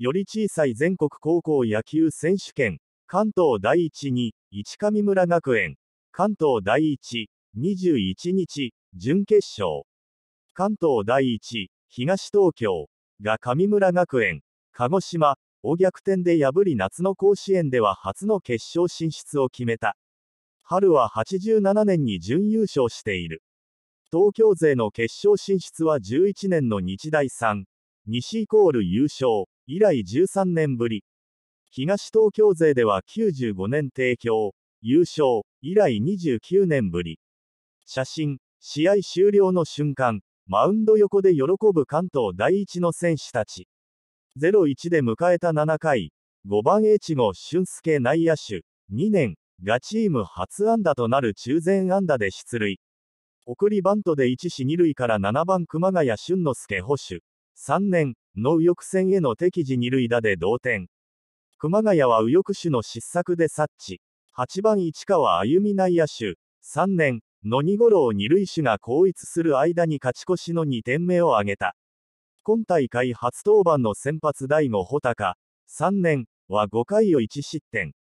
より小さい全国高校野球選手権、関東第一に、一上村学園、関東第一、21日、準決勝。関東第一、東東京、が上村学園、鹿児島、を逆転で破り夏の甲子園では初の決勝進出を決めた。春は87年に準優勝している。東京勢の決勝進出は11年の日大3、西イコール優勝、以来13年ぶり。東東京勢では95年提供、優勝、以来29年ぶり。写真、試合終了の瞬間、マウンド横で喜ぶ関東第一の選手たち。0-1で迎えた7回、5番越後俊介内野手、2年、がチーム初安打となる中前安打で出塁。送りバントで1死2塁から7番熊谷俊之介捕手、3年、の右翼戦への敵時二塁打で同点。熊谷は右翼手の失策で察知。8番市川歩美内野手。3年、の2五を二塁手が後逸する間に勝ち越しの2点目を挙げた。今大会初登板の先発第五穂高。3年、は5回を1失点。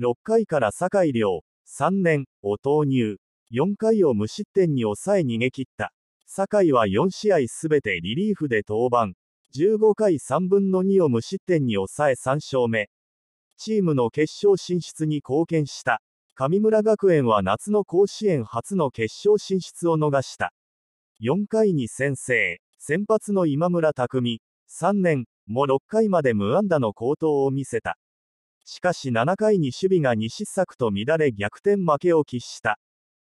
6回から酒井亮、3年、を投入。4回を無失点に抑え逃げ切った。酒井は4試合すべてリリーフで登板。15回3分の2を無失点に抑え3勝目。チームの決勝進出に貢献した。神村学園は夏の甲子園初の決勝進出を逃した。4回に先制、先発の今村拓海、3年、も6回まで無安打の好投を見せた。しかし7回に守備が2失策と乱れ逆転負けを喫した。